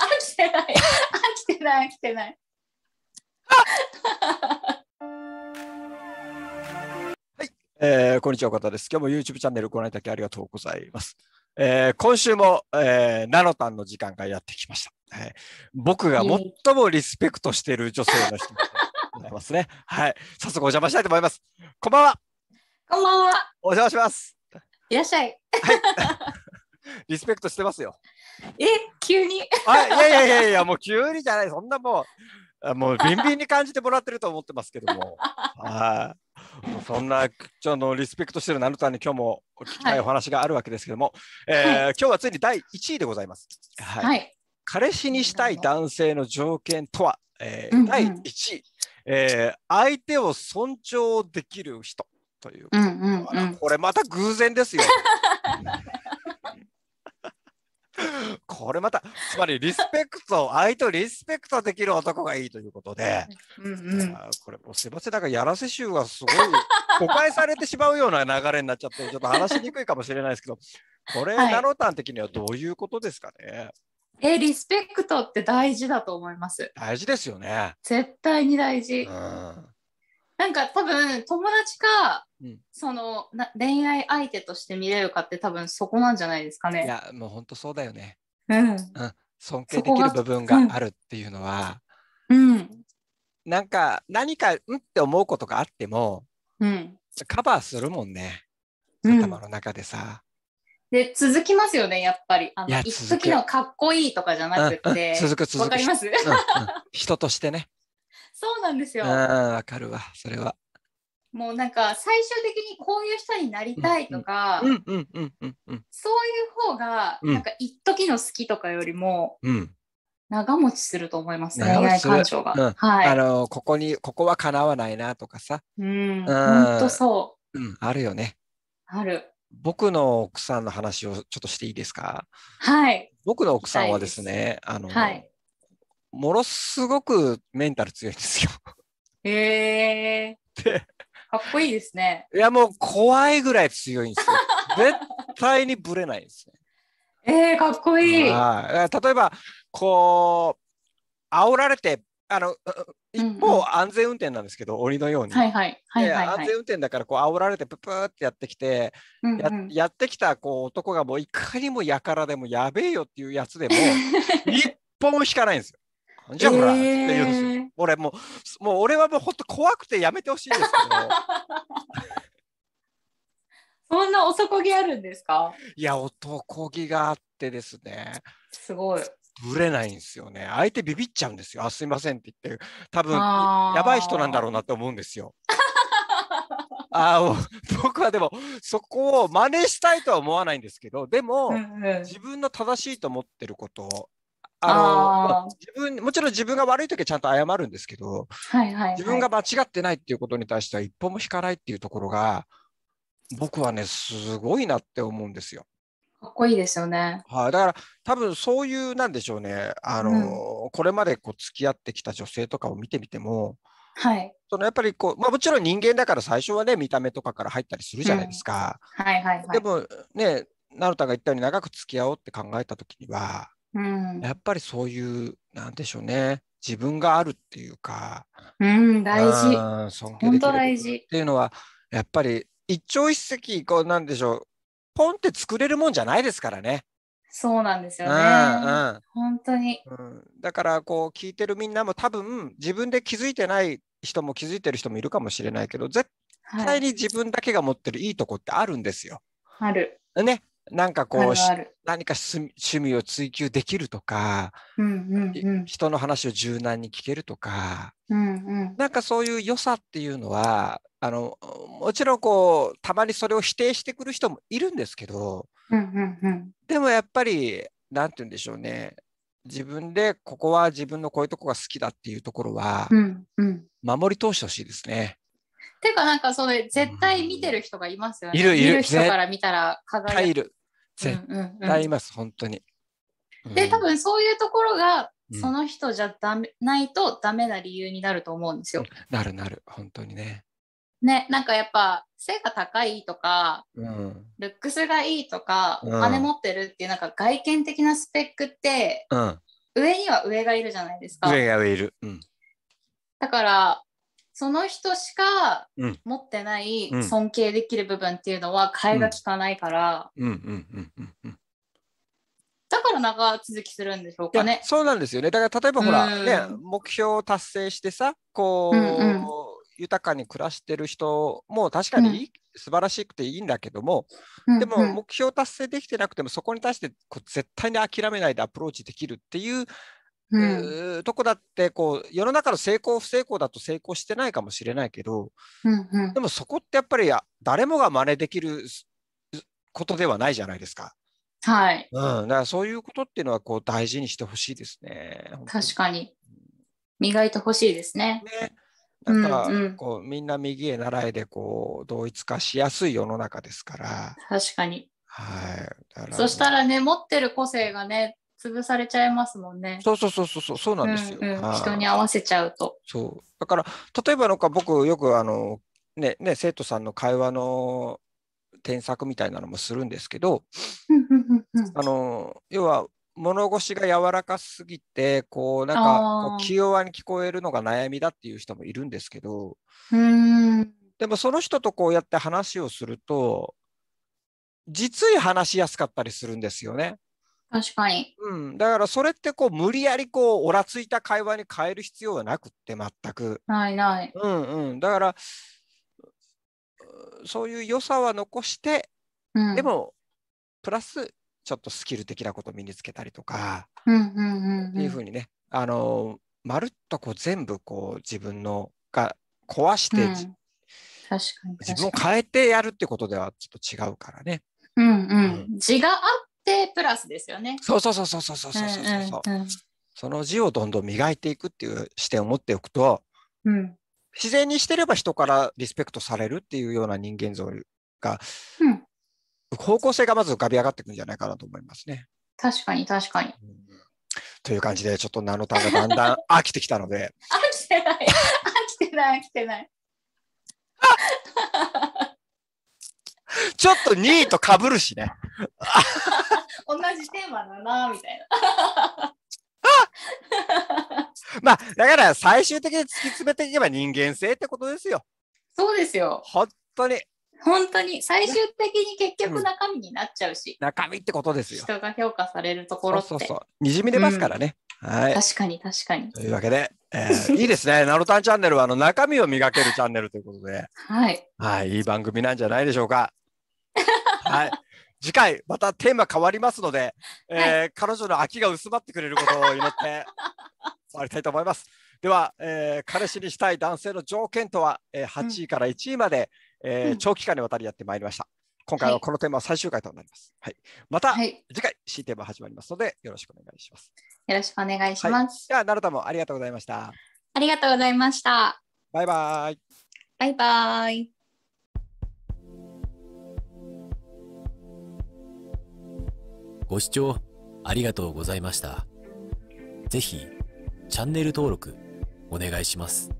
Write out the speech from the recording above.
飽きてない。飽きてない、飽きてない。はい、えー、こんにちは、岡田です。今日も YouTube チャンネルご覧いただきありがとうございます。えー、今週も、えー、ナノタンの時間がやってきました、えー、僕が最もリスペクトしている女性の人でございますね。はい、早速お邪魔したいと思います。こんばんは。こんばんは。お邪魔します。いらっしゃい。はい、リスペクトしてますよ。え、急に。あいやいやいやいや、もう急にじゃない、そんなもう、もうビンビンに感じてもらってると思ってますけども。はい。そんなちょっとリスペクトしてるナルタに今日も聞きたいお話があるわけですけども、はい、えー、今日はついに第1位でございます。はい。はい、彼氏にしたい男性の条件とは、えー、うんうん、第1位、えー、相手を尊重できる人というこ,、うんうんうん、これまた偶然ですよ。これまたつまりリスペクト相手をリスペクトできる男がいいということで、うんうん、これもうすいませんなんかやらせ集がすごい誤解されてしまうような流れになっちゃってちょっと話しにくいかもしれないですけどこれ、はい、ナロタン的にはどういうことですかねえー、リスペクトって大事だと思います。大事ですよね。絶対に大事。うんなんか多分友達か、うん、そのな恋愛相手として見れるかって多分そこなんじゃないですかね。いやもう本当そうだよね。うん、うん、尊敬できる部分があるっていうのは、うん、うん、なんか何かうんって思うことがあっても、うん、カバーするもんね頭の中でさ。で続きますよねやっぱりあの一時のかっこいいとかじゃなくて、うんうん、続く続くかります、人としてねそうなんですよ。わかるわ、それは。もうなんか最終的にこういう人になりたいとか、そういう方がなんか一時の好きとかよりも長持ちすると思いますね、恋愛感情が。はい。あのここにここはかなわないなとかさ。うん、本当そう。うん、あるよね。ある。僕の奥さんの話をちょっとしていいですか。はい。僕の奥さんはですね、あの、はい、ものすごくメンタル強いんですよ。へえで、かっこいいですね。いや、もう怖いぐらい強いんですよ。絶対にぶれないですね。ええ、かっこいい。例えば、こう、煽られて、あの、一方、安全運転なんですけど、鬼のように。はいはい。はい、はい、安全運転だから、こう、煽られて、ププーってやってきて、うんうん、ややってきた、こう、男がもう、いかにもやからでも、やべえよっていうやつでも、一本引かないんですよ。じゃあほら、えー、って言うんですよ。俺もう、もう俺はもう本当怖くてやめてほしいですけど。そんな男気あるんですかいや、男気があってですね。すごい。ぶれないんですよね。相手ビビっちゃうんですよ。あ、すいませんって言って、多分やばい人なんだろうなって思うんですよ。あ僕はでもそこを真似したいとは思わないんですけどでも、うんうん、自分の正しいと思ってることあのまあ、自分もちろん自分が悪い時はちゃんと謝るんですけど、はいはいはい、自分が間違ってないっていうことに対しては一歩も引かないっていうところが僕はねすごいなって思うんですよ。かっこいいですよね。はい、だから多分そういうなんでしょうね。あの、うん、これまでこう付き合ってきた女性とかを見てみても、はい。そのやっぱりこうまあもちろん人間だから最初はね見た目とかから入ったりするじゃないですか。うん、はいはいはい。でもね、成田が言ったように長く付き合おうって考えた時には、うん、やっぱりそういうなんでしょうね自分があるっていうか、うん、大事尊敬で大事っていうのはやっぱり一朝一夕こうなんでしょうポンって作れるもんじゃないですからね。そうなんですよね。うん、本当に、うん、だからこう聞いてるみんなも多分自分で気づいてない人も気づいてる人もいるかもしれないけど絶対に自分だけが持ってるいいとこってあるんですよ。はい、ある。ね。なんかこう何か趣味を追求できるとか、うんうんうん、人の話を柔軟に聞けるとか、うんうん、なんかそういう良さっていうのはあのもちろんこうたまにそれを否定してくる人もいるんですけど、うんうんうん、でもやっぱり何て言うんでしょうね自分でここは自分のこういうとこが好きだっていうところは、うんうん、守り通してほしいですね。てかなんかそれ絶対見てる人がいますよね。うん、いるいる。見る人から見たら輝いる。絶対います、本当に。で多分そういうところが、その人じゃダメ、うん、ないとダメな理由になると思うんですよ。なるなる本当にね。ねなんかやっぱ背が高いとか、うん、ルックスがいいとか、お金持ってるっていうなんか外見的なスペックって、うん、上には上がいるじゃないですか。上がいる、だからその人しか持ってない尊敬できる部分っていうのは替えが利かないから、だから長続きするんでしょうかね。そうなんですよね。だから例えばほら、ね、目標を達成してさ、こう、うんうん、豊かに暮らしてる人も確かにいい、うん、素晴らしくていいんだけども、うんうん、でも目標達成できてなくてもそこに対してこう絶対に諦めないでアプローチできるっていううん、とこだってこう世の中の成功不成功だと成功してないかもしれないけど、うんうん、でもそこってやっぱり誰もが真似できることではないじゃないですか。はい、うん、だからそういうことっていうのはこう大事にしてほしいですね。確かに磨いてほしいですね。ねなか、うんうん、こうみんな右へ習いでこう同一化しやすい世の中ですから。確かに。はい。そしたらね持ってる個性がね潰されちゃいますもんね。そうそうそうそうそうそうなんですよ、うんうん。人に合わせちゃうと。そうだから例えばなんか僕よくあのねね生徒さんの会話の添削みたいなのもするんですけどあの要は物腰が柔らかすぎてこうなんかこう気弱に聞こえるのが悩みだっていう人もいるんですけどでもその人とこうやって話をすると実に話しやすかったりするんですよね。確かに。うん、だからそれってこう無理やりこうおらついた会話に変える必要はなくって全く。ないない。うんうん、だからそういう良さは残して、うん、でもプラスちょっとスキル的なことを身につけたりとか、うんうんうん、うん、いうふうにねあのまるっとこう全部こう自分のが壊して、うん、確かに自分を変えてやるってことではちょっと違うからね。うんうん、うん、ってプラスですよね。そうそうそうそうそうそうそうそうう、んうんうん。その字をどんどん磨いていくっていう視点を持っておくと、うん、自然にしてれば人からリスペクトされるっていうような人間像が、うん、方向性がまず浮かび上がってくるんじゃないかなと思いますね。確かに確かに。うん、という感じでちょっと名の単がだんだん飽きてきたので。飽きてない飽きてない飽きてない。ちょっと2位とかぶるしね。じテーマだなみたいな。まあだから最終的に突き詰めていけば人間性ってことですよ。そうですよ。本当に。本当に最終的に結局中身になっちゃうし、うん、中身ってことですよ人が評価されるところってそうそうそうにじみ出ますからね、うん、はい確かに確かにというわけで、えー、いいですね「ナロタンチャンネル」はあの中身を磨けるチャンネルということではい、はい、いい番組なんじゃないでしょうかはい次回またテーマ変わりますので、えー、はい、彼女の秋が薄まってくれることを祈って終わ りたいと思います。では、えー、彼氏にしたい男性の条件とは、えー、8位から1位まで、うん、えー、長期間にわたりやってまいりました。今回はこのテーマ最終回となります。はい、また、はい、次回新テーマ始まりますのでよろしくお願いします。よろしくお願いします。じゃあ、ナルもありがとうございました。ありがとうございました。バイバイ。バイバイ。ご視聴ありがとうございました。ぜひ、チャンネル登録お願いします。